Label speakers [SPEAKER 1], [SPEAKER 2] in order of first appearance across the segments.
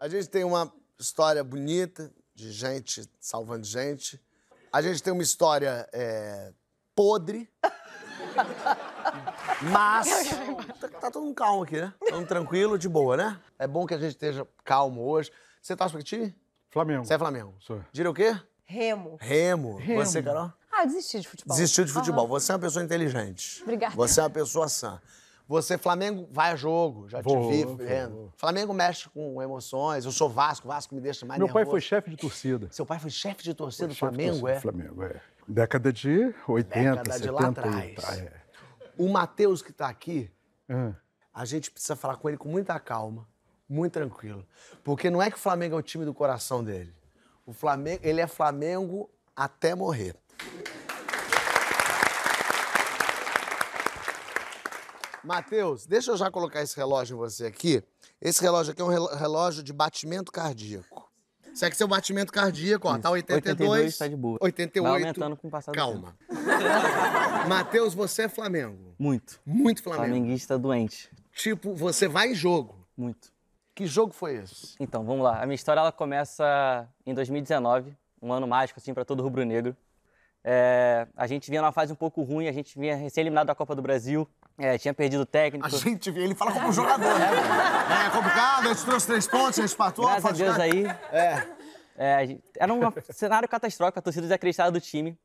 [SPEAKER 1] A gente tem uma história bonita de gente salvando gente. A gente tem uma história é, podre. Mas. Tá, tá, todo mundo calmo aqui, né? Todo mundo tranquilo, de boa, né? É bom que a gente esteja calmo hoje. Você tá pra time? Flamengo. Você é Flamengo? Sou. Dira o quê? Remo. Remo. Remo. Você, Carol?
[SPEAKER 2] Ah, eu desisti de futebol. Desistiu de futebol. Uhum. Você
[SPEAKER 1] é uma pessoa inteligente. Obrigada. Você é uma pessoa sã. Você, Flamengo, vai a jogo, já vou, te vi vendo. Vou. Flamengo mexe com emoções. Eu sou Vasco, Vasco me deixa mais Meu nervoso. pai foi chefe de torcida. Seu pai foi chefe de torcida do Flamengo, torcida, é? Flamengo, é. Década de 80, Década 70. De lá atrás. Tá, é. O Matheus que está aqui, hum. a gente precisa falar com ele com muita calma, muito tranquilo. Porque não é que o Flamengo é o time do coração dele. O Flamengo, ele é Flamengo até morrer. Matheus, deixa eu já colocar esse relógio em você aqui. Esse relógio aqui é um relógio de batimento cardíaco. Isso aqui é seu batimento cardíaco, ó, tá 82. 82 tá de boa. 88. Vai aumentando com o passar Calma. Calma. Matheus, você é Flamengo. Muito. Muito Flamengo. Flamenguista doente. Tipo, você vai em jogo. Muito. Que jogo foi esse?
[SPEAKER 3] Então, vamos lá. A minha história ela começa em 2019, um ano mágico assim para todo rubro-negro. É, a gente vinha numa fase um pouco ruim, a gente vinha recém-eliminado da Copa do Brasil, é, tinha perdido o técnico. A gente vê, ele fala como jogador, né?
[SPEAKER 1] É, complicado, a
[SPEAKER 3] gente trouxe três pontos, a gente empatou. Graças a Deus aí. É. é. era um cenário catastrófico, a torcida desacreditada do time.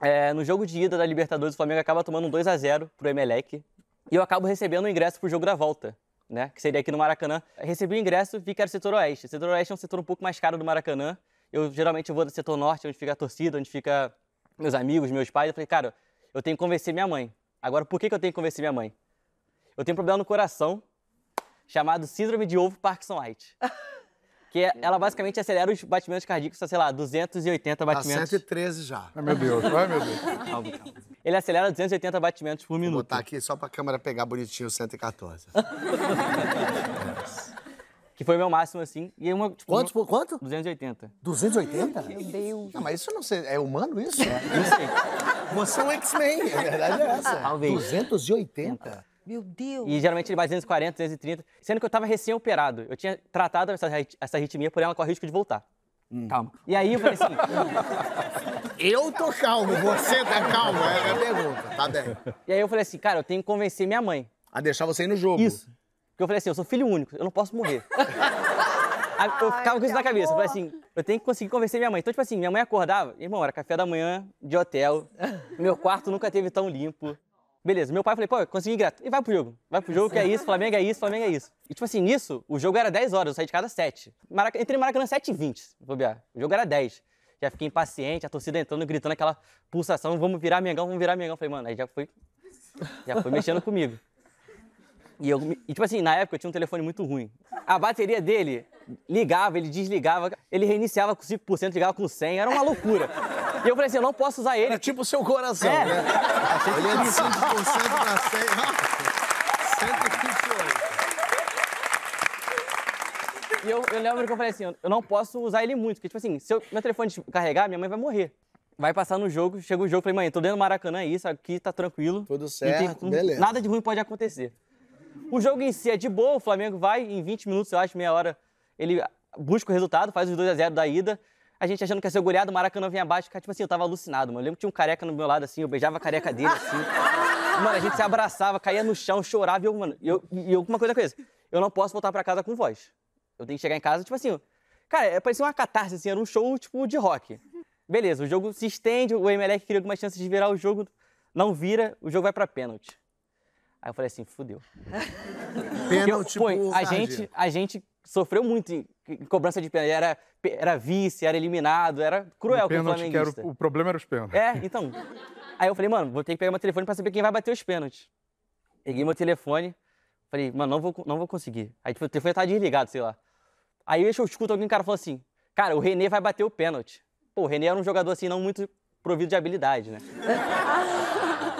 [SPEAKER 3] É, no jogo de ida da Libertadores, o Flamengo acaba tomando um 2x0 pro Emelec. E eu acabo recebendo o ingresso pro jogo da volta, né? Que seria aqui no Maracanã. Recebi o ingresso, vi que era o setor oeste. O setor oeste é um setor um pouco mais caro do Maracanã. Eu geralmente eu vou no setor norte, onde fica a torcida, onde fica meus amigos, meus pais. Eu falei, cara, eu tenho que convencer minha mãe. Agora, por que, eu tenho que convencer minha mãe? Eu tenho um problema no coração chamado síndrome de ovo Parkinson-White. Que é, ela basicamente acelera os batimentos cardíacos a, sei lá, 280 tá batimentos. Tá 113 já. Ai, meu Deus, ai, meu Deus. Calma, calma. Ele acelera 280 batimentos por minuto. Vou botar aqui só pra câmera pegar bonitinho o 114. Que foi meu máximo, assim. E uma, tipo, Quantos por quanto? 280.
[SPEAKER 1] 280? Meu Deus. Não, mas isso não sei. É humano
[SPEAKER 3] isso? É, não sei. Você é um X-Men, a verdade é essa. Talvez. 280? Meu Deus. E geralmente ele vai 240, 230. Sendo que eu tava recém-operado. Eu tinha tratado essa, essa arritmia, porém ela corre o risco de voltar. Hum. Calma. E aí eu falei assim. eu tô calmo, você tá calmo, é a pergunta. Tá bem. E aí eu falei assim, cara, eu tenho que convencer minha mãe. A deixar você ir no jogo. Isso. Porque eu falei assim, eu sou filho único, eu não posso morrer. eu ficava com isso na cabeça. Eu falei assim, eu tenho que conseguir convencer minha mãe. Então, tipo assim, minha mãe acordava, irmão, era café da manhã de hotel. Meu quarto nunca teve tão limpo. Beleza, meu pai falei, pô, consegui grato. E vai pro jogo. Vai pro jogo, que é isso, Flamengo é isso, Flamengo é isso. E tipo assim, nisso, o jogo era 10 horas, eu saí de casa 7. Maraca... Entrei no Maracanã 7 e 20, vou O jogo era 10. Já fiquei impaciente, a torcida entrando, gritando aquela pulsação, vamos virar Mengão, vamos virar Mengão. Falei, mano, aí já foi. Já foi mexendo comigo. E, eu, e, tipo assim, na época eu tinha um telefone muito ruim. A bateria dele ligava, ele desligava, ele reiniciava com 5%, ligava com 100, era uma loucura. E eu falei assim, eu não posso usar ele. Era é tipo o seu coração, é. né? Ele é de 5%
[SPEAKER 1] pra 100,
[SPEAKER 3] 128. E eu, eu lembro que eu falei assim, eu não posso usar ele muito, porque tipo assim, se eu, meu telefone carregar, minha mãe vai morrer vai passar no jogo, chega o jogo, falei, mãe, tô dentro do Maracanã, é isso, aqui tá tranquilo. Tudo certo, tem, beleza. Nada de ruim pode acontecer. O jogo em si é de boa, o Flamengo vai em 20 minutos, eu acho, meia hora, ele busca o resultado, faz os 2 a 0 da ida. A gente achando que ia ser goleado, o Maracanã vinha abaixo, cara, tipo assim, eu tava alucinado, mano. Eu lembro que tinha um careca no meu lado, assim, eu beijava a careca dele, assim. Mano, a gente se abraçava, caía no chão, chorava, e eu, mano, eu, e eu, uma coisa coisa, eu não posso voltar para casa com voz. Eu tenho que chegar em casa, tipo assim, cara, é, parecia uma catarse, assim, era um show, tipo, de rock. Beleza, o jogo se estende, o Emelec cria algumas chances de virar o jogo, não vira, o jogo vai para pênalti. Aí eu falei assim, fudeu.
[SPEAKER 4] Pênalti Pô, a gente,
[SPEAKER 3] a gente sofreu muito em, em cobrança de pênalti. Era, era vice, era eliminado, era cruel o com o flamenguista. o, o problema era os pênaltis. É, então. Aí eu falei, mano, vou ter que pegar meu telefone pra saber quem vai bater os pênaltis. Peguei meu telefone, falei, mano, não vou, não vou conseguir. Aí tipo, o telefone tá desligado, sei lá. Aí eu escuto alguém, cara, falou assim, cara, o René vai bater o pênalti. Pô, o René era um jogador, assim, não muito provido de habilidade, né?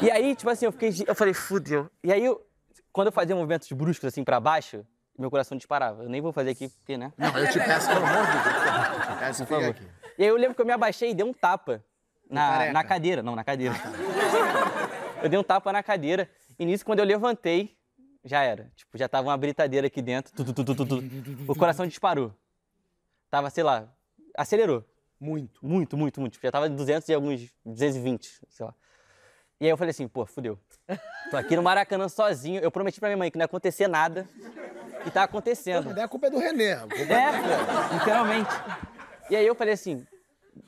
[SPEAKER 3] E aí, tipo assim, eu fiquei. Eu falei, fudeu. E aí, eu, quando eu fazia movimentos bruscos assim para baixo, meu coração disparava. Eu nem vou fazer aqui porque, né? Não,
[SPEAKER 1] eu
[SPEAKER 2] te
[SPEAKER 3] peço, pelo amor de
[SPEAKER 2] Deus.
[SPEAKER 3] Eu peço, por E aí eu lembro que eu me abaixei e dei um tapa na, na cadeira. Não, na cadeira. eu dei um tapa na cadeira. E nisso, quando eu levantei, já era. Tipo, já tava uma britadeira aqui dentro. Tu, tu, tu, o coração disparou. Tava, sei lá, acelerou. Muito. Muito, muito, muito. Tipo, já tava 200 e alguns, 220, sei lá. E aí eu falei assim, pô, fudeu. Tô aqui no Maracanã sozinho. Eu prometi pra minha mãe que não ia acontecer nada. E tá acontecendo. Mas a culpa é do René. é, é pô, literalmente. E aí eu falei assim,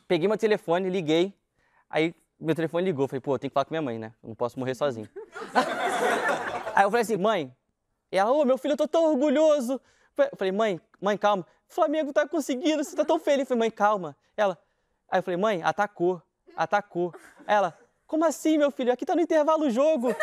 [SPEAKER 3] peguei meu telefone, liguei. Aí meu telefone ligou. Falei, pô, tem que falar com minha mãe, né? Eu não posso morrer sozinho. aí eu falei assim, mãe. E ela, ô, oh, meu filho, eu tô tão orgulhoso. Eu falei, mãe, mãe, calma. Flamengo tá conseguindo, você tá tão feliz. Eu falei, mãe, calma. Ela, aí eu falei, mãe, atacou, atacou. Ela, como assim, meu filho? Aqui tá no intervalo o jogo.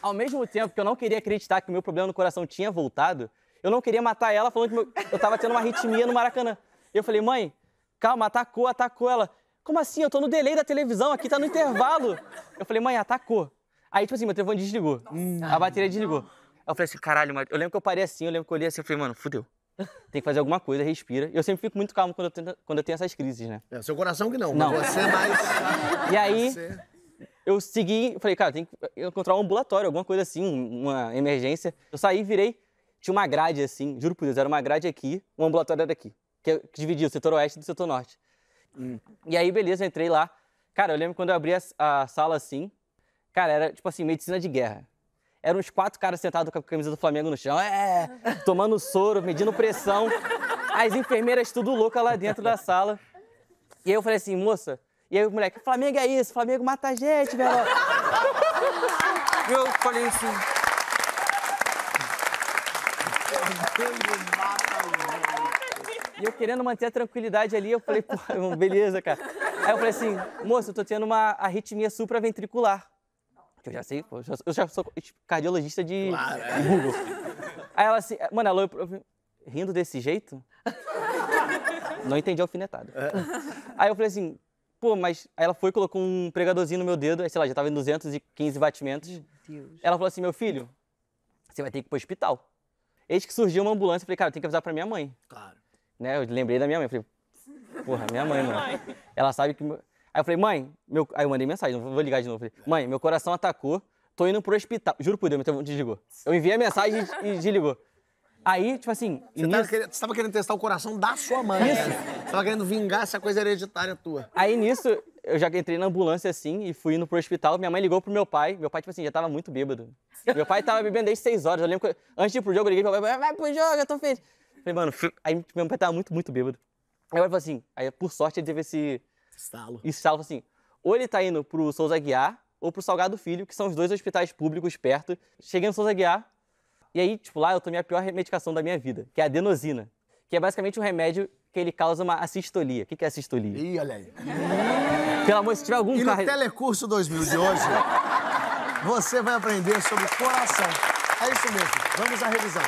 [SPEAKER 3] Ao mesmo tempo que eu não queria acreditar que o meu problema no coração tinha voltado, eu não queria matar ela falando que meu... eu tava tendo uma arritmia no Maracanã. Eu falei, mãe, calma, atacou, atacou ela. Como assim? Eu tô no delay da televisão, aqui tá no intervalo. Eu falei, mãe, atacou. Aí, tipo assim, meu telefone desligou. Nossa, a bateria desligou. Aí eu falei assim, caralho, mãe. Eu lembro que eu parei assim, eu lembro que eu olhei assim, eu falei, mano, fudeu. Tem que fazer alguma coisa, respira. Eu sempre fico muito calmo quando eu, quando eu tenho essas crises, né? É, seu coração que não, não. você é
[SPEAKER 1] mais. E aí, você...
[SPEAKER 3] É. eu segui, falei, cara, tem que encontrar um ambulatório, alguma coisa assim, uma emergência. Eu saí, virei, tinha uma grade assim, juro por Deus, era uma grade aqui, um ambulatório era aqui, que, que dividia o setor oeste do setor norte. Hum. E aí, beleza, entrei lá. Cara, eu lembro quando eu abri a, a sala assim, cara, era tipo assim, medicina de guerra eram uns quatro caras sentados com a camisa do Flamengo no chão, é, tomando soro, medindo pressão. As enfermeiras tudo louca lá dentro da sala. E aí eu falei assim, moça, e aí o moleque, Flamengo é isso, Flamengo mata a gente, velho. Eu falei assim. Flamengo mata a gente. E eu querendo manter a tranquilidade ali, eu falei, pô, beleza, cara. Aí eu falei assim, moça, eu tô tendo uma arritmia supraventricular. Porque eu já sei, pô, eu, já, eu já sou cardiologista de claro, é. Google. Aí ela assim, mano, ela eu, rindo desse jeito? Não entendi a alfinetada. É. Aí eu falei assim, pô, mas. Aí ela foi, colocou um pregadorzinho no meu dedo, aí sei lá, já tava em 215 batimentos. Meu Deus. Ela falou assim: meu filho, você vai ter que ir pro hospital. Eis que surgiu uma ambulância, eu falei, cara, eu tenho que avisar pra minha mãe. Claro. Né? Eu lembrei da minha mãe, eu falei, porra, minha mãe, mano. Ela sabe que. Aí eu falei, mãe, meu... aí eu mandei mensagem, não vou ligar de novo. Falei, mãe, meu coração atacou, tô indo pro hospital. Juro por Deus, meu telefone desligou. Eu enviei a mensagem e, desligou. Aí, tipo assim. Você, querendo, você tava querendo testar o coração da sua mãe. Né? Isso. Você tava querendo vingar essa coisa hereditária tua. Aí nisso, eu já entrei na ambulância assim e fui indo pro hospital. Minha mãe ligou pro meu pai. Meu pai, tipo assim, já tava muito bêbado. Meu pai tava bebendo desde seis horas. Eu lembro que antes de ir pro jogo, eu liguei pro meu pai, vai pro jogo, eu tô feliz. Falei, mano, aí meu pai tava muito, muito bêbado. Aí eu falei assim, aí por sorte ele teve esse Estalo. E estalo assim, ou ele tá indo pro Souza Guiar ou pro Salgado Filho, que são os dois hospitais públicos perto. Cheguei no Souza Guiar e aí, tipo, lá eu tomei a pior medicação da minha vida, que é a adenosina, que é basicamente um remédio que ele causa uma assistolia. O que é assistolia? Ih, olha aí. Pelo amor, se tiver algum... E no Telecurso 2000 de hoje, você vai aprender sobre coração. É isso mesmo. Vamos à revisão.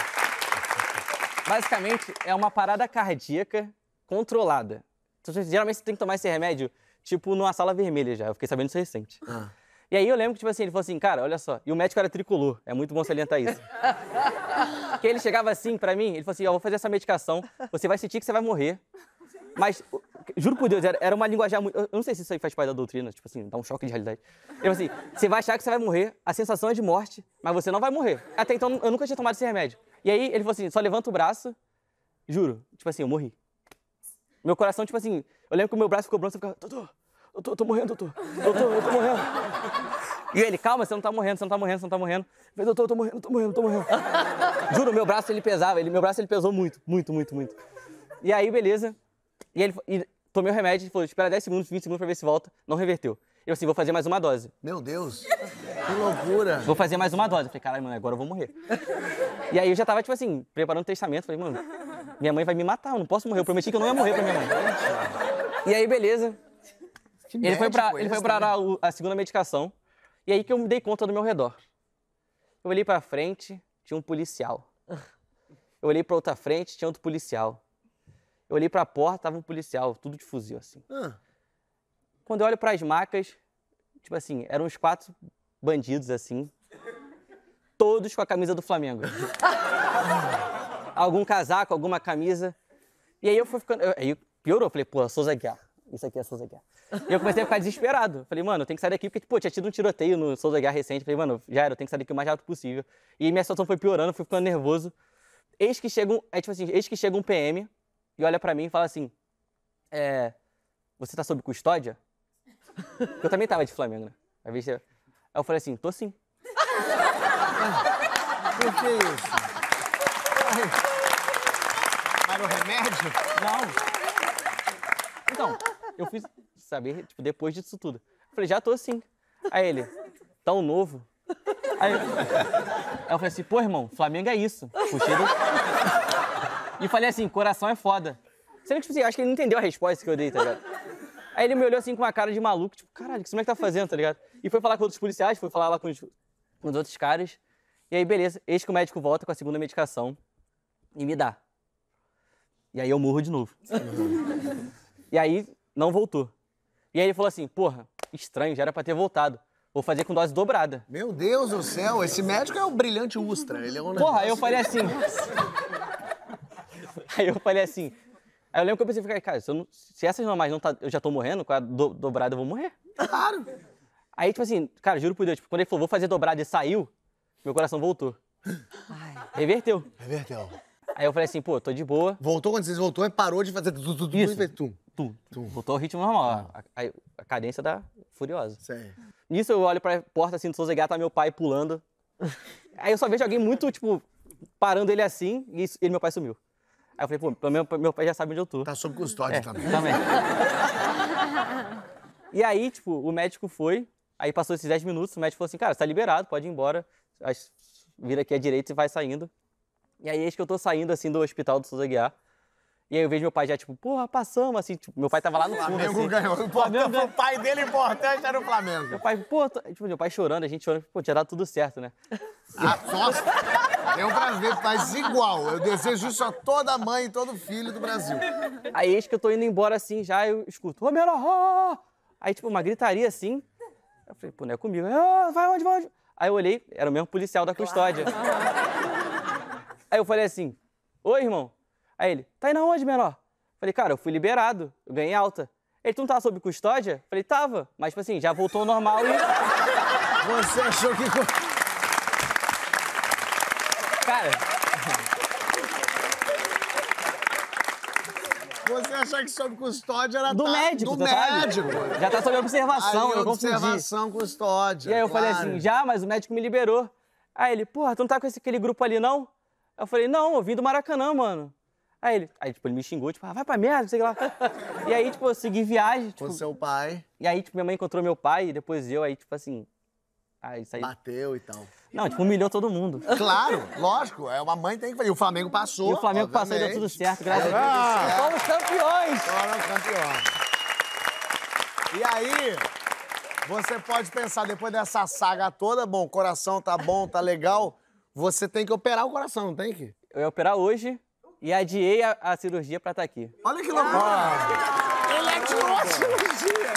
[SPEAKER 3] Basicamente, é uma parada cardíaca controlada. Então, assim, geralmente você tem que tomar esse remédio, tipo, numa sala vermelha já. Eu fiquei sabendo isso recente. Ah. E aí eu lembro que, tipo assim, ele falou assim, cara, olha só. E o médico era tricolor. É muito bom salientar isso. que ele chegava assim pra mim, ele falou assim, eu vou fazer essa medicação, você vai sentir que você vai morrer. Mas, juro por Deus, era, era uma linguagem muito... Eu não sei se isso aí faz parte da doutrina, tipo assim, dá um choque de realidade. Ele tipo falou assim, você vai achar que você vai morrer, a sensação é de morte, mas você não vai morrer. Até então, eu nunca tinha tomado esse remédio. E aí ele falou assim, só levanta o braço, juro, tipo assim, eu morri. Meu coração, tipo assim, eu lembro que o meu braço ficou bronze, eu ficava, doutor, eu tô, eu tô morrendo, doutor, doutor, eu tô morrendo. E ele, calma, você não tá morrendo, você não tá morrendo, você não tá morrendo. Eu falei, doutor, eu tô morrendo, tô morrendo, tô morrendo. Juro, meu braço ele pesava, ele, meu braço ele pesou muito, muito, muito, muito. E aí, beleza. E ele e tomei o remédio e falou, espera 10 segundos, 20 segundos pra ver se volta. Não reverteu. Eu assim, vou fazer mais uma dose. Meu Deus, que loucura. Vou fazer mais uma dose. Eu falei, caralho, mano, agora eu vou morrer. E aí eu já tava, tipo assim, preparando o testamento. Falei, mano, minha mãe vai me matar, eu não posso morrer. Eu prometi que eu não ia morrer pra minha mãe. E aí, beleza. Que ele foi pra, ele foi pra a segunda medicação. E aí que eu me dei conta do meu redor. Eu olhei pra frente, tinha um policial. Eu olhei pra outra frente, tinha outro policial. Eu olhei pra porta, tava um policial, tudo de fuzil, assim. Ah. Quando eu olho pras macas, tipo assim, eram uns quatro bandidos, assim. Todos com a camisa do Flamengo. algum casaco, alguma camisa. E aí eu fui ficando. Eu, aí piorou, eu falei, pô, Souza Guiar. Isso aqui é Souza Guiar. E eu comecei a ficar desesperado. Falei, mano, eu tenho que sair daqui porque, pô, tinha tido um tiroteio no Souza Guiar recente. Falei, mano, já era, eu tenho que sair daqui o mais rápido possível. E minha situação foi piorando, fui ficando nervoso. Eis que chega um, é tipo assim, eis que chega um PM e olha para mim e fala assim: É. Você tá sob custódia? eu também tava de Flamengo, né? Aí eu falei assim: tô sim. Por que isso? Mas o remédio? Não. Então, eu fui saber, tipo, depois disso tudo. Eu falei, já tô assim. Aí ele, tão novo. Aí, eu, aí eu falei assim, pô, irmão, Flamengo é isso. Puxei do... E falei assim, coração é foda. Sendo que, tipo assim, acho que ele não entendeu a resposta que eu dei, tá ligado? Aí ele me olhou assim com uma cara de maluco, tipo, caralho, o que é que tá fazendo, tá ligado? E foi falar com outros policiais, foi falar lá com os, com os outros caras. E aí, beleza, eis que o médico volta com a segunda medicação e me dá. E aí eu morro de novo. Uhum. e aí não voltou. E aí ele falou assim: porra, estranho, já era pra ter voltado. Vou fazer com dose dobrada. Meu Deus do céu, esse médico é um brilhante Ustra. Ele é um Porra, aí eu falei assim. aí eu falei assim. Aí eu lembro que eu pensei, ficar, cara, se, não, se essas normais não tá, eu já tô morrendo, com a do, dobrada eu vou morrer. Claro. Aí, tipo assim, cara, juro por Deus, tipo, quando ele falou, vou fazer dobrada e saiu, meu coração voltou. Ai. Reverteu. Reverteu. Aí eu falei assim, pô, tô de boa.
[SPEAKER 1] Voltou quando vocês voltou, parou de fazer tudo Isso. e fez tum. Tum,
[SPEAKER 3] tum. Voltou ao ritmo normal, ah. a, a, a cadência da tá Furiosa. Sério. Nisso eu olho pra porta assim do Souza tá meu pai pulando. Aí eu só vejo alguém muito, tipo, parando ele assim e ele, meu pai sumiu. Aí eu falei, pô, pelo menos meu pai já sabe onde eu tô. Tá sob custódia é, também. Também. e aí, tipo, o médico foi, aí passou esses 10 minutos, o médico falou assim, cara, você tá liberado, pode ir embora, vira aqui à direita e vai saindo. E aí, eis que eu tô saindo, assim, do hospital do Souza Guiar. E aí eu vejo meu pai já, tipo, porra, passamos, assim, tipo, meu pai tava lá no fundo, Flamengo assim. ganhou. O, Flamengo... o pai dele importante era o Flamengo. Meu pai, pô, tipo, meu pai chorando, a gente chorando, tipo, pô, tinha dado tudo certo, né? Ah, só... é um prazer, mas igual. Eu desejo isso a toda mãe e todo filho do Brasil. Aí eis que eu tô indo embora, assim, já eu escuto, Romero, ó! Aí, tipo, uma gritaria, assim. Eu falei, pô, não é comigo. Oh, vai onde, vai onde? Aí eu olhei, era o mesmo policial da custódia. Claro. Aí eu falei assim, oi, irmão. Aí ele, tá indo aonde, menor? Falei, cara, eu fui liberado, eu ganhei alta. Ele, tu não tava sob custódia? Falei, tava. Mas, tipo assim, já voltou ao normal e... Você achou que... Cara...
[SPEAKER 1] Você achou que sob custódia era... Do tá... médico, Do tá médico. Sabe? Já tá sob observação, Aí, eu observação,
[SPEAKER 3] custódia, E aí eu claro. falei assim, já, mas o médico me liberou. Aí ele, porra, tu não tá com esse, aquele grupo ali, não? Eu falei, não, eu vim do Maracanã, mano. Aí ele, aí, tipo, ele me xingou, tipo, ah, vai pra merda, sei lá. e aí, tipo, eu segui viagem. Tipo, Com é seu pai. E aí, tipo, minha mãe encontrou meu pai e depois eu, aí, tipo assim. Aí saí. Bateu e tal. Não, tipo, humilhou todo mundo. Claro,
[SPEAKER 1] lógico. É uma mãe tem que fazer. E o Flamengo passou. E o Flamengo obviamente. passou e deu tudo certo, graças
[SPEAKER 3] ah, a Deus.
[SPEAKER 1] Somos campeões! Somos é campeões. E aí, você pode pensar, depois dessa saga toda, bom, coração tá bom, tá legal. Você tem que operar o coração, não tem que? Eu ia operar
[SPEAKER 3] hoje e adiei a, a cirurgia pra estar tá aqui.
[SPEAKER 1] Olha que loucura! Ah. Ele adiou é a ah! cirurgia!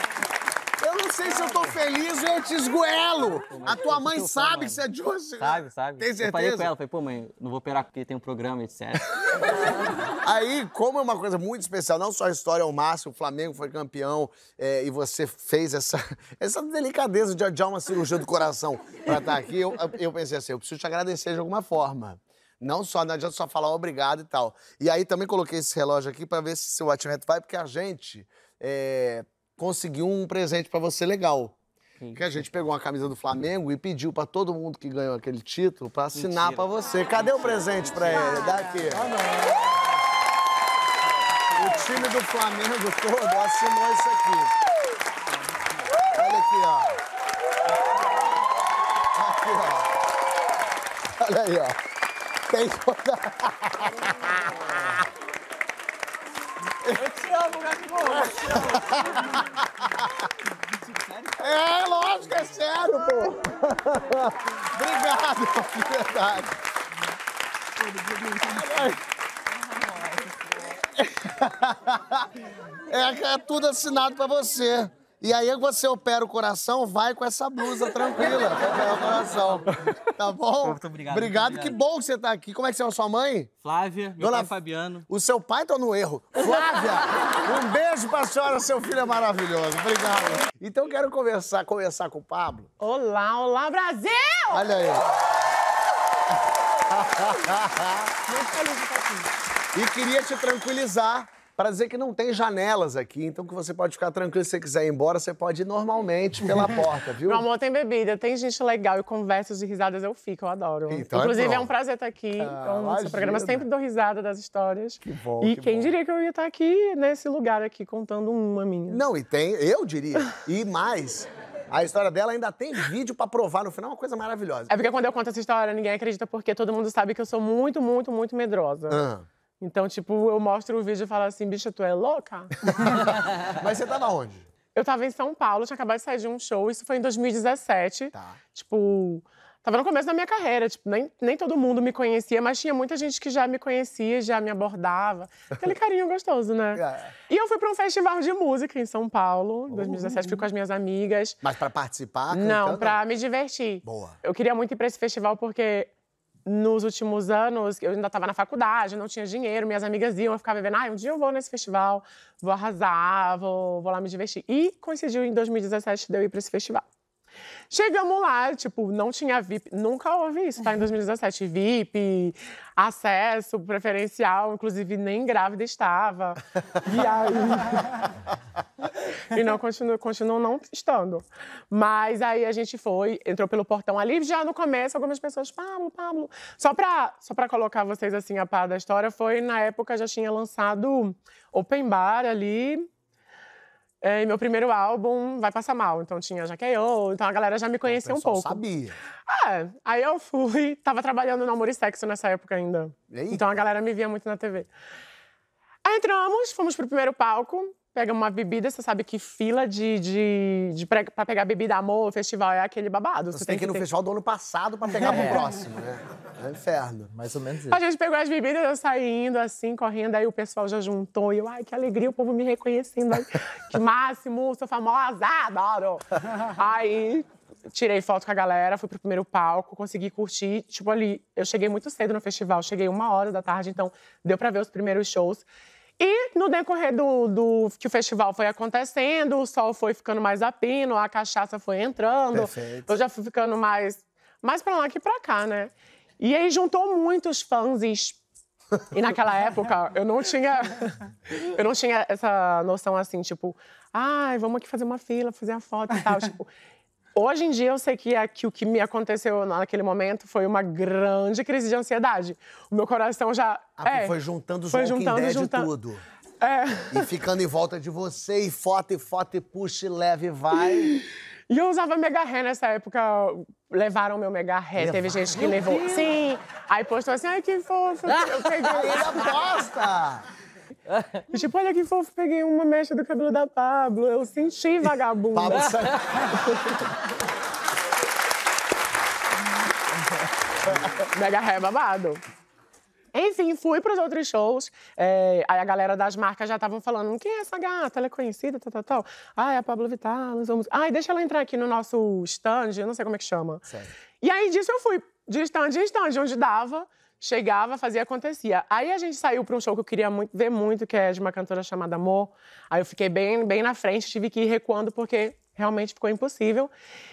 [SPEAKER 1] Eu não sei se eu tô feliz ou eu te esgoelo. A tua mãe sabe que você é de hoje. Sabe, sabe. Tem certeza? Eu falei com ela,
[SPEAKER 3] falei, pô, mãe, não vou operar porque tem um programa, etc.
[SPEAKER 1] Aí, como é uma coisa muito especial, não só a história ao máximo, o Flamengo foi campeão é, e você fez essa, essa delicadeza de adiar uma cirurgia do coração pra estar tá aqui, eu, eu pensei assim, eu preciso te agradecer de alguma forma. Não só, não adianta só falar obrigado e tal. E aí também coloquei esse relógio aqui para ver se seu WhatsApp vai, porque a gente é, conseguiu um presente para você legal. Sim. Que a gente pegou uma camisa do Flamengo e pediu para todo mundo que ganhou aquele título para assinar para você. Cadê o presente para ele? Dá aqui. O time do Flamengo todo assinou isso aqui. Olha aqui, ó. Aqui, ó. Olha aí, ó. Tem toda. Eu te amo, Gabigol. Eu te amo. É, lógico, é sério, pô. Obrigado, de verdade. É, é tudo assinado pra você. E aí você opera o coração, vai com essa blusa tranquila. opera o coração. Tá bom? Muito obrigado. Obrigado, obrigado. que bom que você tá aqui. Como é que chama é sua mãe? Flávia, meu Dona... pai Fabiano. O seu pai tá no erro. Flávia, um beijo pra senhora, seu filho é maravilhoso. Obrigado. Então quero conversar, conversar com o Pablo.
[SPEAKER 2] Olá, olá, Brasil! Olha aí. aqui.
[SPEAKER 1] E queria te tranquilizar para dizer que não tem janelas aqui, então que você pode ficar tranquilo. Se você quiser ir embora, você pode ir normalmente pela porta, viu? Meu amor,
[SPEAKER 2] tem bebida, tem gente legal e conversas e risadas eu fico, eu adoro. Então é Inclusive, é, é, um prazer estar aqui. Ah, no seu programa sempre dou risada das histórias. Que bom. E que quem bom. diria que eu ia estar aqui nesse lugar aqui contando uma minha.
[SPEAKER 1] Não, e tem, eu diria. E mais. A história dela ainda tem vídeo para provar no final,
[SPEAKER 2] uma coisa maravilhosa. É porque quando eu conto essa história, ninguém acredita, porque todo mundo sabe que eu sou muito, muito, muito medrosa. Ah. Então, tipo, eu mostro o vídeo e falo assim, bicha, tu é louca? Mas você tava onde? Eu tava em São Paulo, tinha acabado de sair de um show, isso foi em 2017. Tá. Tipo, tava no começo da minha carreira, tipo, nem, nem todo mundo me conhecia, mas tinha muita gente que já me conhecia, já me abordava. Aquele carinho gostoso, né? É. E eu fui para um festival de música em São Paulo, em 2017, uhum. fui oh. com as minhas amigas. Mas para participar? Cantando? Não, para me divertir. Boa. Eu queria muito ir para esse festival porque nos últimos anos, eu ainda estava na faculdade, não tinha dinheiro, minhas amigas iam, eu ficava vendo, ah, um dia eu vou nesse festival, vou arrasar, vou, vou lá me divertir. E coincidiu em 2017 de eu ir para esse festival. Chegamos lá, tipo, não tinha VIP, nunca houve isso, tá? Em 2017, uhum. VIP, acesso preferencial, inclusive nem grávida estava. E aí. e não continuou não estando. Mas aí a gente foi, entrou pelo portão ali, já no começo, algumas pessoas, Pablo, Pablo. Só pra, só pra colocar vocês assim a par da história, foi na época já tinha lançado Open Bar ali é, e meu primeiro álbum vai passar mal. Então tinha eu então a galera já me é, conhecia um pouco. sabia. Ah, aí eu fui, tava trabalhando no Amor e Sexo nessa época ainda. Eita. Então a galera me via muito na TV. Aí entramos, fomos pro primeiro palco pega uma bebida, você sabe que fila de, de, de para pegar bebida amor, festival é aquele babado. Você, você tem, que ir no ter... festival do ano passado para pegar é. pro próximo,
[SPEAKER 1] né? É inferno, mais ou menos isso. A
[SPEAKER 2] gente pegou as bebidas, eu saí indo assim, correndo, aí o pessoal já juntou e eu, ai, que alegria, o povo me reconhecendo. Ai, que máximo, sou famosa, adoro. Aí tirei foto com a galera, fui pro primeiro palco, consegui curtir. Tipo, ali, eu cheguei muito cedo no festival, cheguei uma hora da tarde, então deu para ver os primeiros shows. E no decorrer do, do, que o festival foi acontecendo, o sol foi ficando mais apino, a cachaça foi entrando. Perfeito. Eu já fui ficando mais, mais para lá que para cá, né? E aí juntou muitos fãs e naquela época eu não tinha eu não tinha essa noção assim, tipo, ai, vamos aqui fazer uma fila, fazer a foto e tal, tipo, Hoje em dia eu sei que, é que o que me aconteceu naquele momento foi uma grande crise de ansiedade. O meu coração já. Ah, é, foi juntando os foi juntando, Dead juntando. tudo. É. E ficando em volta de você, e foto, e foto, e puxa, e e vai. E eu usava mega ré nessa época. Levaram meu mega ré. Levar. Teve gente que levou. Sim. Aí postou assim, ai, que fofo. Eu peguei. Ele aposta! É e, tipo, olha que fofo, peguei uma mecha do cabelo da Pablo. Eu senti vagabunda. Pablo Mega ré babado. Enfim, fui para os outros shows. É, aí a galera das marcas já estavam falando: quem é essa gata? Ela é conhecida, tal, tal, tal. Ah, é a Pablo Vittar, nós vamos. Ai, deixa ela entrar aqui no nosso stand, eu não sei como é que chama. E aí disso eu fui, de stand em stand, onde dava. Chegava, fazia, acontecia. Aí a gente saiu para um show que eu queria muito, ver muito, que é de uma cantora chamada Amor. Aí eu fiquei bem, bem na frente, tive que ir recuando porque realmente ficou impossível.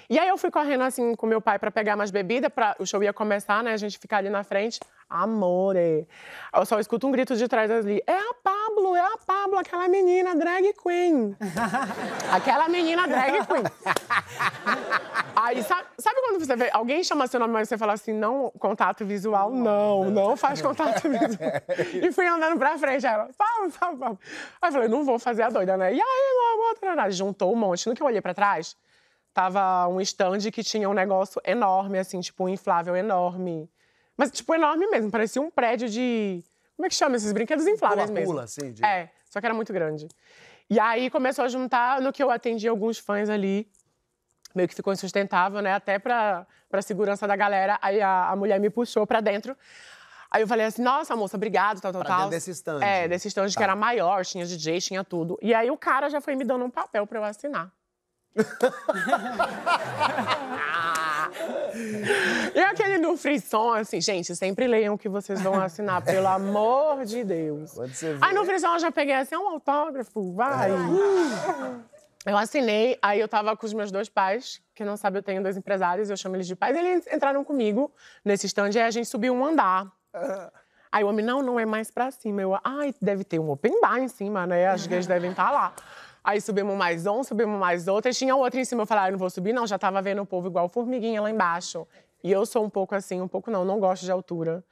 [SPEAKER 2] E aí eu fui correndo assim com meu pai para pegar mais bebida, para o show ia começar, né? A gente ficar ali na frente amore. Eu só escuto um grito de trás ali. É a Pablo, é a Pablo, aquela menina drag queen. aquela menina drag queen. Aí, sabe, sabe, quando você vê alguém chama seu nome, mas você fala assim, não contato visual, não, não, faz contato visual. e fui andando pra frente, ela, Pablo, Pablo, Pablo. Aí eu falei, não vou fazer a doida, né? E aí, meu amor, juntou um monte. No que eu olhei pra trás, tava um stand que tinha um negócio enorme, assim, tipo um inflável enorme mas, tipo, enorme mesmo. Parecia um prédio de. Como é que chama esses brinquedos infláveis mesmo. mesmo? Pula, assim. De... É, só que era muito grande. E aí começou a juntar, no que eu atendi alguns fãs ali, meio que ficou insustentável, né? Até pra, pra segurança da galera. Aí a, a mulher me puxou pra dentro. Aí eu falei assim, nossa, moça, obrigado, tal, tal, pra tal. desse stand. É, desse stand tá. que era maior, tinha DJ, tinha tudo. E aí o cara já foi me dando um papel pra eu assinar. e aquele do frisson, assim, gente, sempre leiam o que vocês vão assinar, pelo amor de Deus. você Aí no frisson eu já peguei assim, um autógrafo, vai. É. Uh! Eu assinei, aí eu tava com os meus dois pais, que não sabe, eu tenho dois empresários, eu chamo eles de pais. Eles entraram comigo nesse stand e a gente subiu um andar. Ah. Aí o homem, não, não é mais pra cima. Eu, ai, deve ter um open bar em cima, né? Acho que eles devem estar tá lá. Aí subimos mais um, subimos mais outro. E tinha outro em cima. Eu falei, ah, eu não vou subir, não. Já tava vendo o povo igual formiguinha lá embaixo. E eu sou um pouco assim, um pouco não, não gosto de altura.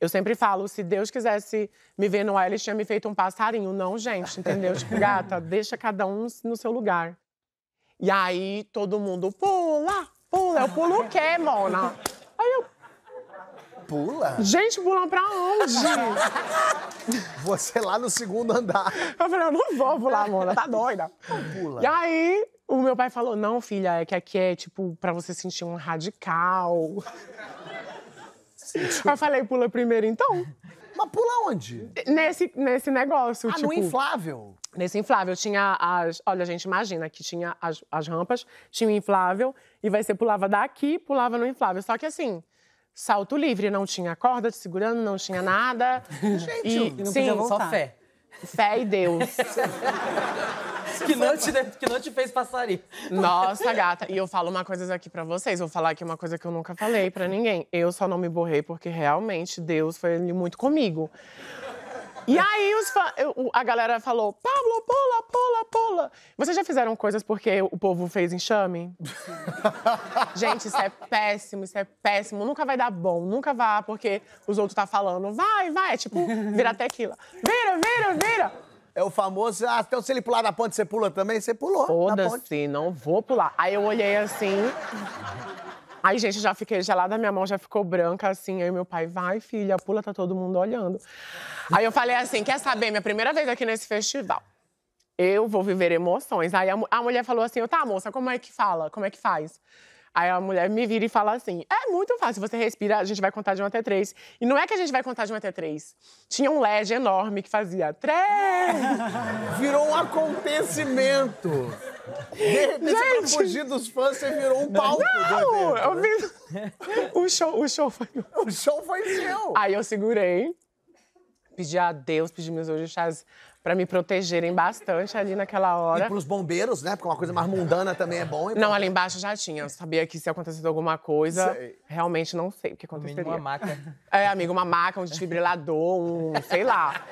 [SPEAKER 2] Eu sempre falo, se Deus quisesse me ver no ar, ele tinha me feito um passarinho. Não, gente, entendeu? tipo, gata, deixa cada um no seu lugar. E aí todo mundo pula, pula. Eu pulo o quê, Mona? Aí eu pula? Gente, pulam pra onde? Você lá no segundo andar. Eu falei, eu não vou pular, Mona, tá doida. Não pula. E aí, o meu pai falou, não, filha, é que aqui é, tipo, pra você sentir um radical. eu falei, pula primeiro, então. Mas pula onde? Nesse, nesse negócio, ah, tipo... no inflável? Nesse inflável. Tinha as... Olha, a gente imagina que tinha as, as rampas, tinha o inflável, e vai ser pulava daqui, pulava no inflável. Só que assim, salto livre, não tinha corda te segurando, não tinha nada. Gente, e, não sim, só fé. Fé e Deus. que, não te, né? que não te fez passarinho. Nossa, gata. E eu falo uma coisa aqui para vocês. Vou falar aqui uma coisa que eu nunca falei para ninguém. Eu só não me borrei porque realmente Deus foi muito comigo. E aí os fã, a galera falou: Pablo, pula, pula, pula. Vocês já fizeram coisas porque o povo fez enxame? Gente, isso é péssimo, isso é péssimo. Nunca vai dar bom, nunca vá, porque os outros tá falando, vai, vai. É tipo, vira tequila. Vira, vira, vira. É o famoso, ah, então se ele pular da ponte, você pula também? Você pulou. Foda-se, não vou pular. Aí eu olhei assim. Aí, gente, já fiquei gelada, minha mão já ficou branca, assim. Aí meu pai, vai, filha, pula, tá todo mundo olhando. Aí eu falei assim: quer saber? Minha primeira vez aqui nesse festival. Eu vou viver emoções. Aí a, a mulher falou assim: tá, moça, como é que fala? Como é que faz? Aí a mulher me vira e fala assim: é muito fácil, você respira, a gente vai contar de um até 3. E não é que a gente vai contar de um até 3. Tinha um LED enorme que fazia três, Virou um
[SPEAKER 1] acontecimento. De repente, Gente. pra fugir
[SPEAKER 2] dos fãs, você virou um palco. Não, eu né? vi... o, show, o show foi... O show foi seu. Aí eu segurei, pedi a Deus, pedi meus orixás para me protegerem bastante ali naquela hora. E pros bombeiros, né? Porque uma coisa mais mundana também é bom. Não, então- ali embaixo já tinha. Eu sabia que se acontecesse alguma coisa, sei. realmente não sei o que aconteceria. Amigo, uma maca. É, amigo, uma maca, um desfibrilador, um sei lá.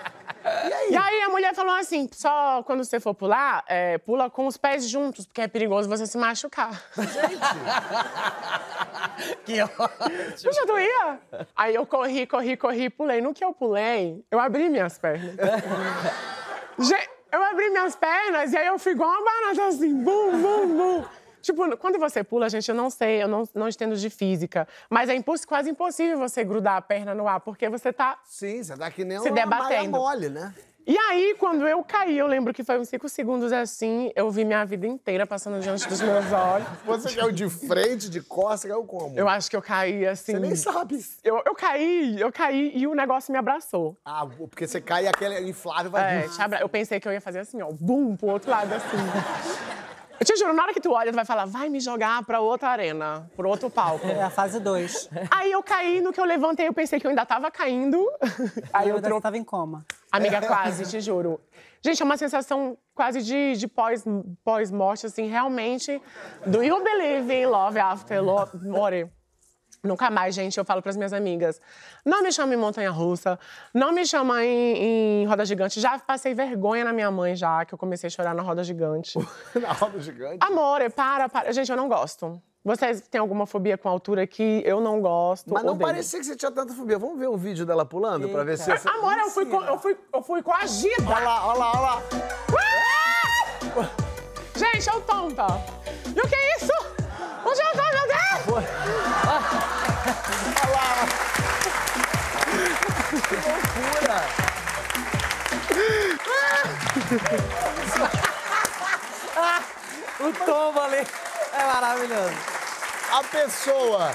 [SPEAKER 2] E aí? e aí? a mulher falou assim, só quando você for pular, é, pula com os pés juntos, porque é perigoso você se machucar. Gente! que ótimo! Já doía? Aí eu corri, corri, corri, pulei. No que eu pulei, eu abri minhas pernas. Eu abri minhas pernas e aí eu fui igual uma banana assim, bum, bum, bum. Tipo, quando você pula, gente, eu não sei, eu não, não entendo de física, mas é imposs, quase impossível você grudar a perna no ar, porque você tá. Sim, você tá que nem se uma debatendo. malha mole, né? E aí, quando eu caí, eu lembro que foi uns cinco segundos assim, eu vi minha vida inteira passando diante dos meus olhos. Você caiu de frente,
[SPEAKER 1] de costas,
[SPEAKER 2] caiu como? Eu acho que eu caí assim. Você nem sabe. Eu, eu caí, eu caí e o negócio me abraçou. Ah, porque você cai e aquele inflável vai. É, te abra... Eu pensei que eu ia fazer assim, ó, bum, pro outro lado assim. Eu te juro, na hora que tu olha, tu vai falar, vai me jogar pra outra arena, pro outro palco. É a fase 2. Aí eu caí, no que eu levantei, eu pensei que eu ainda tava caindo. Aí eu, eu tro... tava em coma. Amiga, quase, te juro. Gente, é uma sensação quase de, de pós-morte, pós assim, realmente. Do you believe in love after love? More. Nunca mais, gente, eu falo para as minhas amigas. Não me chama em montanha russa, não me chama em, em, roda gigante. Já passei vergonha na minha mãe, já, que eu comecei a chorar na roda gigante. na
[SPEAKER 1] roda gigante?
[SPEAKER 2] Amor, para, para. Gente, eu não gosto. Vocês têm alguma fobia com altura que eu não gosto? Mas não odeio. parecia
[SPEAKER 1] que você tinha tanta fobia. Vamos ver o vídeo dela pulando Eita. pra ver se... Essa... Amor,
[SPEAKER 2] eu fui, co... eu, fui, eu fui coagida! Olha lá, olha lá, olha lá! Ah! Gente, eu tonta! E o que é isso? Onde eu tô, meu Deus? Olha lá! Que loucura!
[SPEAKER 1] Ah! O Tom valeu! É maravilhoso. A pessoa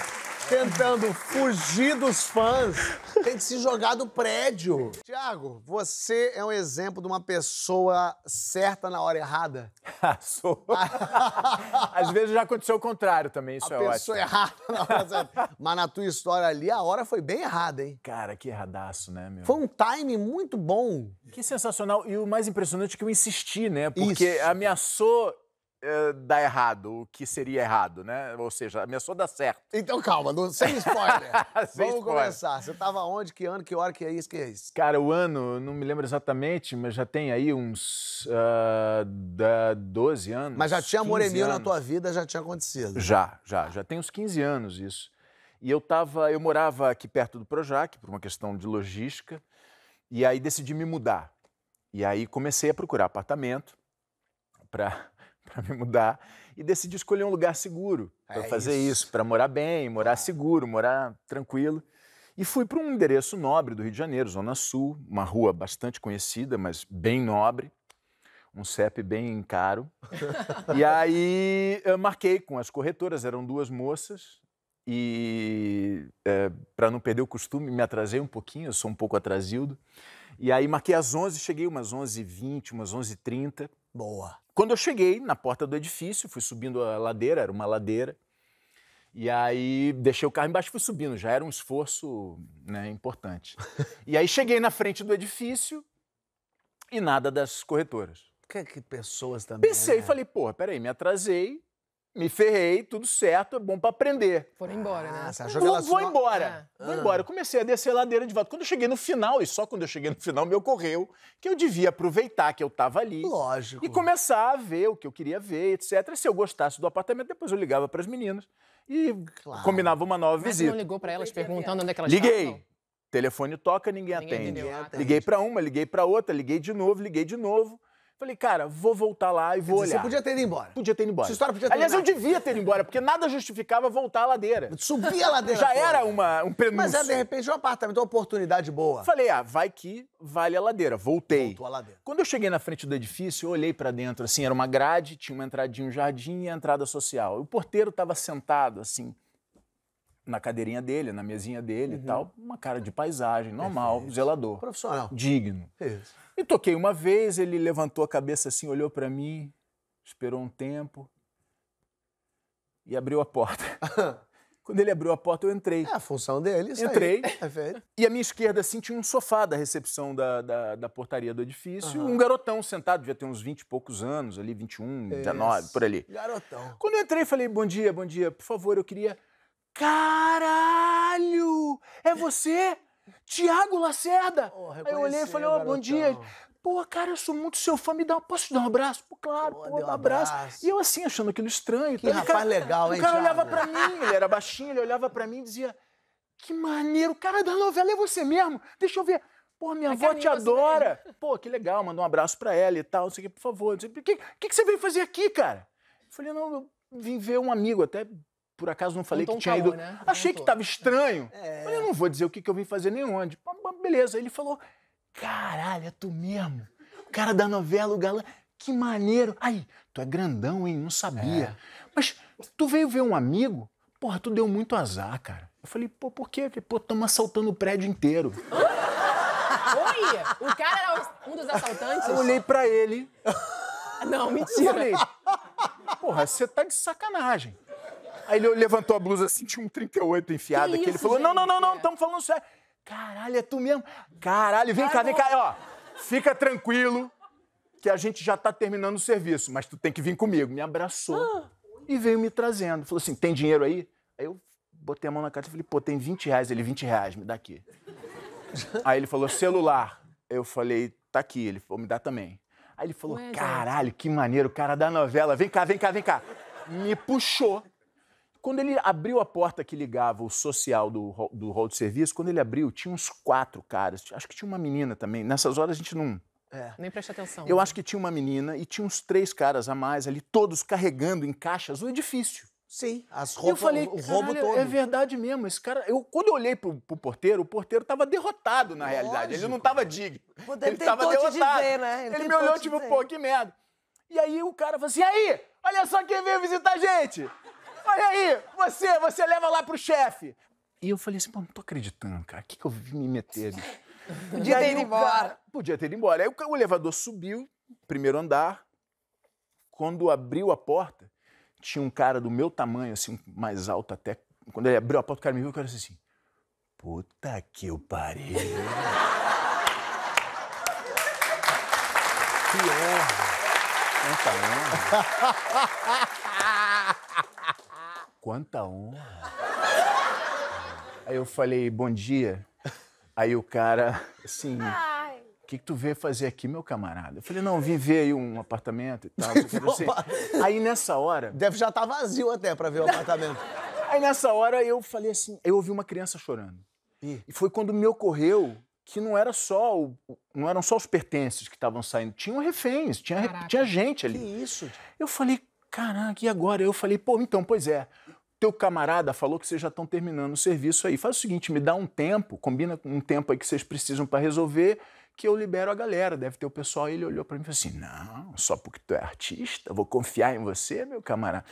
[SPEAKER 1] tentando fugir dos fãs tem que se jogar do prédio. Tiago, você é um exemplo de uma pessoa certa na hora errada? Sou. Às vezes já aconteceu o contrário também, isso a é ótimo. A pessoa errada na hora certa. Mas na tua história ali, a hora foi bem errada, hein? Cara, que erradaço, né, meu? Foi um time
[SPEAKER 4] muito bom. Que sensacional. E o mais impressionante é que eu insisti, né? Porque isso. ameaçou eh, dar dá errado, o que seria errado, né? Ou seja, ameaçou dar certo. Então
[SPEAKER 1] calma, não, sem spoiler. sem Vamos spoiler. começar. Você estava onde, que ano, que hora, que é isso, que é isso? Cara, o
[SPEAKER 4] ano, não me lembro exatamente, mas já tem aí uns uh, da 12 anos. Mas já tinha Moremil na
[SPEAKER 1] tua vida, já tinha acontecido. Já,
[SPEAKER 4] já. Já tem uns 15 anos isso. E eu tava, eu morava aqui perto do Projac, por uma questão de logística, e aí decidi me mudar. E aí comecei a procurar apartamento para para me mudar e decidi escolher um lugar seguro para é fazer isso, isso para morar bem, morar tá. seguro, morar tranquilo. E fui para um endereço nobre do Rio de Janeiro, Zona Sul, uma rua bastante conhecida, mas bem nobre, um CEP bem caro. e aí eu marquei com as corretoras, eram duas moças, e é, eh, para não perder o costume, me atrasei um pouquinho, eu sou um pouco atrasildo. E aí marquei às 11, cheguei umas 11h20, umas 11h30. Boa. Quando eu cheguei na porta do edifício, fui subindo a ladeira, era uma ladeira, e aí deixei o carro embaixo e fui subindo, já era um esforço né, importante. e aí cheguei na frente do edifício e nada das corretoras. Que, que pessoas também. Pensei, né? falei, pô, peraí, me atrasei, me ferrei, tudo certo, é bom para aprender.
[SPEAKER 2] Foram embora, né? Ah, você achou vou, que vou embora. Ah. Vou embora. Eu
[SPEAKER 4] comecei a descer a ladeira de volta. Quando eu cheguei no final, e só quando eu cheguei no final, me ocorreu que eu devia aproveitar que eu tava ali. Lógico. E começar a ver o que eu queria ver, etc. se eu gostasse do apartamento, depois eu ligava para as meninas e claro. combinava uma nova Mas visita. Você não
[SPEAKER 2] ligou para elas perguntando onde é que elas Liguei. Estavam?
[SPEAKER 4] Telefone toca, ninguém, ninguém atende. Liguei para uma, liguei para outra, liguei de novo, liguei de novo. Falei, cara, vou voltar lá e vou dizer, olhar. Você podia ter ido embora. Podia ter ido embora. Essa história podia ter Aliás, eu devia ter ido embora, porque nada justificava voltar à ladeira. Subir a ladeira. Já era uma, um prenúncio. Mas é, de
[SPEAKER 1] repente, um apartamento, uma oportunidade boa. Falei, ah, vai que
[SPEAKER 4] vale a ladeira. Voltei. Voltou a ladeira. Quando eu cheguei na frente do edifício, eu olhei para dentro, assim, era uma grade, tinha uma entradinha, um jardim e a entrada social. O porteiro estava sentado, assim, na cadeirinha dele, na mesinha dele uhum. e tal. Uma cara de paisagem, normal, Perfeito. zelador. Profissional. Digno. Isso. E toquei uma vez, ele levantou a cabeça assim, olhou para mim, esperou um tempo e abriu a porta. Quando ele abriu a porta, eu entrei. É a função dele, isso Entrei. Aí. É e à minha esquerda, assim, tinha um sofá da recepção da, da, da portaria do edifício. Uhum. Um garotão sentado, devia ter uns 20 e poucos anos, ali, 21, isso. 19, por ali. Garotão. Quando eu entrei, falei, bom dia, bom dia, por favor, eu queria... Caralho! É você? Tiago Lacerda! Oh, Aí eu olhei e falei, oh, bom dia. Pô, cara, eu sou muito seu fã, me dá, posso te dar um abraço? Pô, claro, pô, pô um abraço. abraço. E eu assim, achando aquilo estranho. Que tá rapaz cara, legal, hein, O cara Thiago? olhava pra mim, ele era baixinho, ele olhava pra mim e dizia, que maneiro, o cara da novela é você mesmo? Deixa eu ver. Pô, minha tá avó te adora. Pô, que legal, manda um abraço pra ela e tal, não sei o que, por favor. O que, que, que você veio fazer aqui, cara? Eu falei, não, eu vim ver um amigo, até por acaso não falei um que tinha ido. Né? Achei um que tava estranho. É. Falei, eu não vou dizer o que, que eu vim fazer nem onde. Beleza. ele falou: caralho, é tu mesmo. O cara da novela, o galã. Que maneiro. Aí, tu é grandão, hein? Não sabia. É. Mas tu veio ver um amigo? Porra, tu deu muito azar, cara. Eu falei, pô, por quê? Falei, pô, estamos assaltando o prédio inteiro.
[SPEAKER 2] Oi! O cara era um dos assaltantes? Eu olhei
[SPEAKER 4] pra ele. Não, mentira. Eu falei, porra, você tá de sacanagem. Aí ele levantou a blusa assim, tinha um 38 enfiado que aqui. Isso, ele falou: gente, Não, não, não, não, estamos falando sério. Caralho, é tu mesmo? Caralho, vem cá, vem cá, ó. Fica tranquilo que a gente já tá terminando o serviço, mas tu tem que vir comigo. Me abraçou ah. e veio me trazendo. Falou assim: tem dinheiro aí? Aí eu botei a mão na cara e falei: pô, tem 20 reais. Ele: 20 reais, me dá aqui. aí ele falou: celular. Eu falei: tá aqui. Ele falou: me dá também. Aí ele falou: Ué, caralho, gente. que maneiro, o cara da novela. Vem cá, vem cá, vem cá. Me puxou quando ele abriu a porta que ligava o social do, do hall de serviço, quando ele abriu, tinha uns quatro caras. Acho que tinha uma menina também. Nessas horas a gente não. É. Nem presta atenção. Eu né? acho que tinha uma menina e tinha uns três caras a mais ali, todos carregando em caixas o edifício. Sim, as roupas, eu falei, o roubo todo. É verdade mesmo. Esse cara. Eu, quando eu olhei pro, pro porteiro, o porteiro tava derrotado na Lógico. realidade. Ele não tava digno. Ele, ele tava derrotado. Dizer, né? Ele, ele me olhou, tipo, dizer. pô, que merda. E aí o cara falou assim: aí, olha só quem veio visitar a gente! Olha aí, você, você leva lá pro chefe. E eu falei assim, pô, não tô acreditando, cara. O que, que eu vim me meter, Podia ter ido embora. Cara, podia ter ido embora. Aí o, o elevador subiu, primeiro andar. Quando abriu a porta, tinha um cara do meu tamanho, assim, mais alto até. Quando ele abriu a porta, o cara me viu e o cara disse assim: Puta que eu parei. que honra. Não tá né?
[SPEAKER 1] honra.
[SPEAKER 4] Quanta honra! Aí eu falei, bom dia. Aí o cara, assim, o que, que tu veio fazer aqui, meu camarada? Eu falei, não, vim ver aí um apartamento e tal. Assim.
[SPEAKER 1] Aí nessa hora. Deve já estar tá vazio até pra ver o apartamento.
[SPEAKER 4] Aí nessa hora eu falei assim, eu ouvi uma criança chorando. E foi quando me ocorreu que não era só o, não eram só os pertences que estavam saindo, tinham reféns, tinha, tinha gente ali. Que isso? Eu falei, caraca, e agora? Eu falei, pô, então, pois é teu camarada falou que vocês já estão terminando o serviço aí. Faz o seguinte, me dá um tempo, combina um tempo aí que vocês precisam para resolver, que eu libero a galera. Deve ter o pessoal. Aí ele olhou para mim e falou assim: Não, só porque tu é artista, vou confiar em você, meu camarada.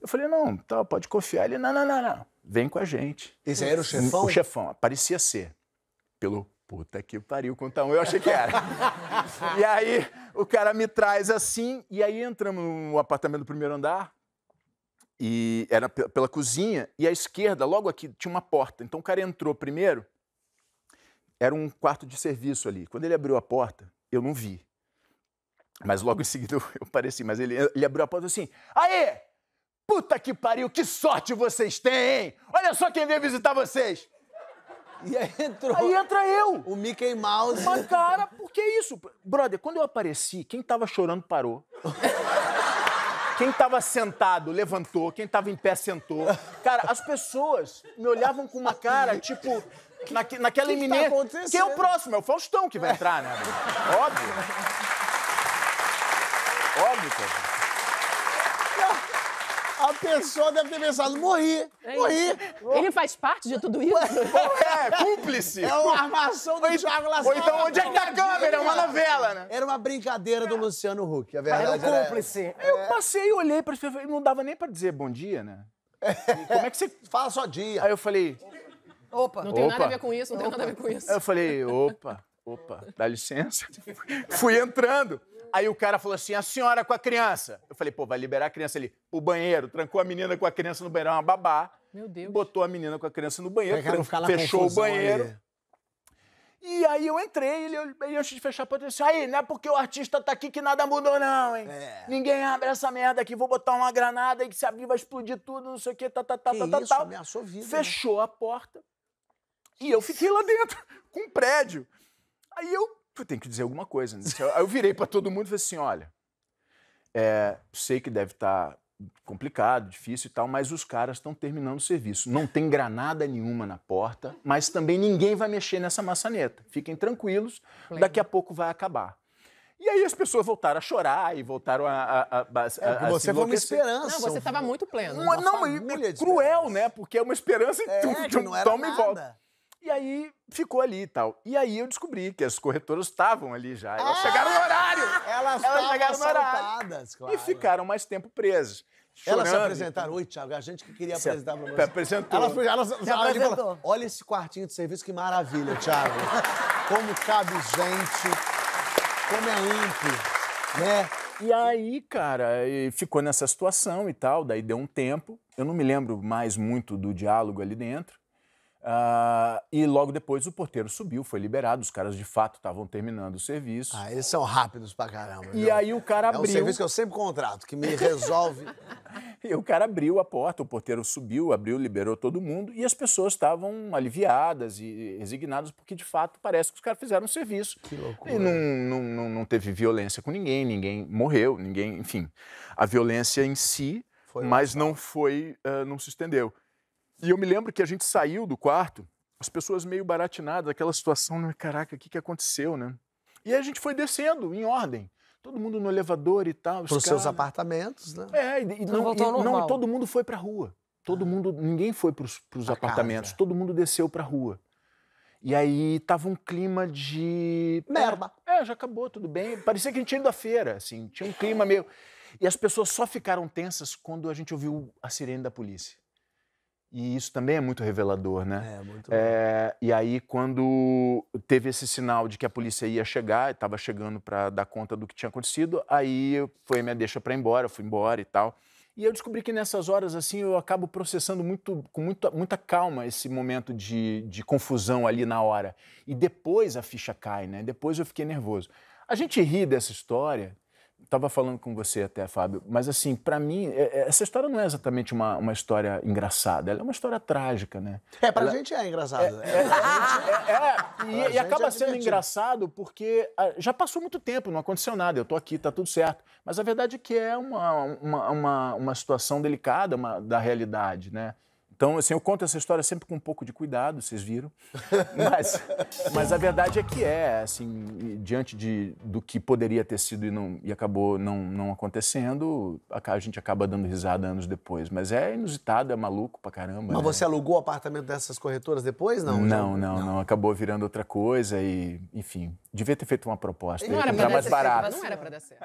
[SPEAKER 4] Eu falei: Não, tá, pode confiar. Ele: Não, não, não, não, vem com a gente. Esse era o chefão? O chefão, parecia ser. Pelo puta que pariu, conta um, eu achei que era. e aí o cara me traz assim, e aí entramos no apartamento do primeiro andar, e era pela cozinha, e à esquerda, logo aqui, tinha uma porta. Então o cara entrou primeiro, era um quarto de serviço ali. Quando ele abriu a porta, eu não vi. Mas logo em seguida eu, pareci, mas ele, ele abriu a porta assim: Aê! Puta que pariu, que sorte vocês têm, hein? Olha só quem veio visitar vocês! E aí entrou. Aí entra eu! O Mickey Mouse. Mas, cara, por que isso? Brother, quando eu apareci, quem tava chorando parou. Quem tava sentado levantou, quem tava em pé sentou. Cara, as pessoas me olhavam com uma cara, tipo, na, naquela que Tá Quem é o próximo? É o Faustão que vai entrar, né? Óbvio. Óbvio, cara
[SPEAKER 1] pessoa deve ter pensado, morri, é morri. Ele faz parte de tudo isso? É, cúmplice. É uma armação do então, Thiago Lacerda. Ou então, onde é que tá a câmera? É uma novela, né? Era uma brincadeira do Luciano Huck, a verdade era... Né? Era cúmplice. É. Eu
[SPEAKER 4] passei, e olhei para ele, não dava nem para dizer bom dia, né? E como é que você... Fala só dia. Aí eu falei...
[SPEAKER 2] Opa. Não tem opa. nada a ver com isso, não tem nada a ver com isso. Aí eu
[SPEAKER 4] falei, opa, opa, dá licença. Fui entrando. Aí o cara falou assim: a senhora com a criança. Eu falei, pô, vai liberar a criança ali. O banheiro, trancou a menina com a criança no banheiro, é uma babá. Meu Deus. Botou a menina com a criança no banheiro, tranc... fechou o banheiro.
[SPEAKER 1] E aí eu entrei, ele, ele antes
[SPEAKER 4] de fechar a porta, disse: aí, não é porque o artista tá aqui que nada mudou, não, hein? É. Ninguém abre essa merda aqui, vou botar uma granada e que se abrir vai explodir tudo, não sei o quê, tá, tá, tá, que tá, tá, isso, tá. Ameaçou vida, né? Fechou né? a porta e eu fiquei lá dentro, com um prédio. Aí eu eu tenho que dizer alguma coisa. Né? Aí eu virei para todo mundo e falei assim: olha, é, sei que deve estar tá complicado, difícil e tal, mas os caras estão terminando o serviço. Não tem granada nenhuma na porta, mas também ninguém vai mexer nessa maçaneta. Fiquem tranquilos, daqui a pouco vai acabar. E aí as pessoas voltaram a chorar e voltaram a. a, a, a, é, a você foi uma esperança. Não, você
[SPEAKER 2] estava muito pleno. Uma, não,
[SPEAKER 4] mas é cruel, né? Porque é uma esperança é, e toma e volta. E aí ficou ali e tal. E aí eu descobri que as corretoras estavam ali já. Elas ah, chegaram no horário. Elas,
[SPEAKER 2] elas chegaram no horário.
[SPEAKER 4] Claro. E ficaram mais tempo
[SPEAKER 1] presas. Elas se apresentaram. Oi, Thiago, é a gente que queria se apresentar pra você. Apresentou. Ela, se apresentou. Falou, Olha esse quartinho de serviço, que maravilha, Thiago. Como cabe gente, como é limpo, né? E aí, cara, ficou
[SPEAKER 4] nessa situação e tal, daí deu um tempo. Eu não me lembro mais muito do diálogo ali dentro. Uh, e logo depois o porteiro subiu, foi liberado. Os caras de fato estavam terminando
[SPEAKER 1] o serviço. Ah, eles são rápidos pra caramba. E viu? aí o cara abriu. É um serviço que eu sempre contrato, que me resolve.
[SPEAKER 4] e o cara abriu a porta, o porteiro subiu, abriu, liberou todo mundo. E as pessoas estavam aliviadas e resignadas, porque de fato parece que os caras fizeram um serviço. Que loucura. E não, não, não, não teve violência com ninguém, ninguém morreu, ninguém. Enfim, a violência em si, foi mas não foi. Uh, não se estendeu. E eu me lembro que a gente saiu do quarto, as pessoas meio baratinadas, aquela situação, né? caraca, o que, que aconteceu, né? E a gente foi descendo, em ordem. Todo mundo no elevador e tal. Para os seus apartamentos, né? É, e, e não, não, e, não todo mundo foi para rua. Todo ah. mundo, ninguém foi para os apartamentos, casa. todo mundo desceu para rua. E aí tava um clima de. É, Merda! É, é, já acabou, tudo bem. Parecia que a gente tinha ido à feira, assim, tinha um clima meio. E as pessoas só ficaram tensas quando a gente ouviu a sirene da polícia. E isso também é muito revelador, né? É, muito. É, e aí, quando teve esse sinal de que a polícia ia chegar, estava chegando para dar conta do que tinha acontecido, aí foi minha deixa para ir embora, eu fui embora e tal. E eu descobri que nessas horas, assim, eu acabo processando muito, com muita, muita calma esse momento de, de confusão ali na hora. E depois a ficha cai, né? Depois eu fiquei nervoso. A gente ri dessa história, estava falando com você até, Fábio, mas assim, para mim, é, é, essa história não é exatamente uma, uma história engraçada, ela é uma história trágica, né? É, pra ela... gente é engraçada. É, né? é,
[SPEAKER 1] é, é, é, é e, e acaba sendo engraçado
[SPEAKER 4] porque ah, já passou muito tempo, não aconteceu nada, eu tô aqui, tá tudo certo. Mas a verdade é que é uma, uma, uma, uma situação delicada uma, da realidade, né? Então, assim, eu conto essa história sempre com um pouco de cuidado, vocês viram. Mas, mas a verdade é que é, assim, diante de, do que poderia ter sido e, não, e acabou não, não acontecendo, a, a gente acaba dando risada anos depois. Mas é inusitado, é maluco pra caramba. Mas né? você
[SPEAKER 1] alugou o apartamento dessas corretoras depois, não? Não, não,
[SPEAKER 4] não, não, Acabou virando outra coisa e, enfim, devia ter feito uma proposta. era
[SPEAKER 2] mais barato. Mas não era pra dar certo.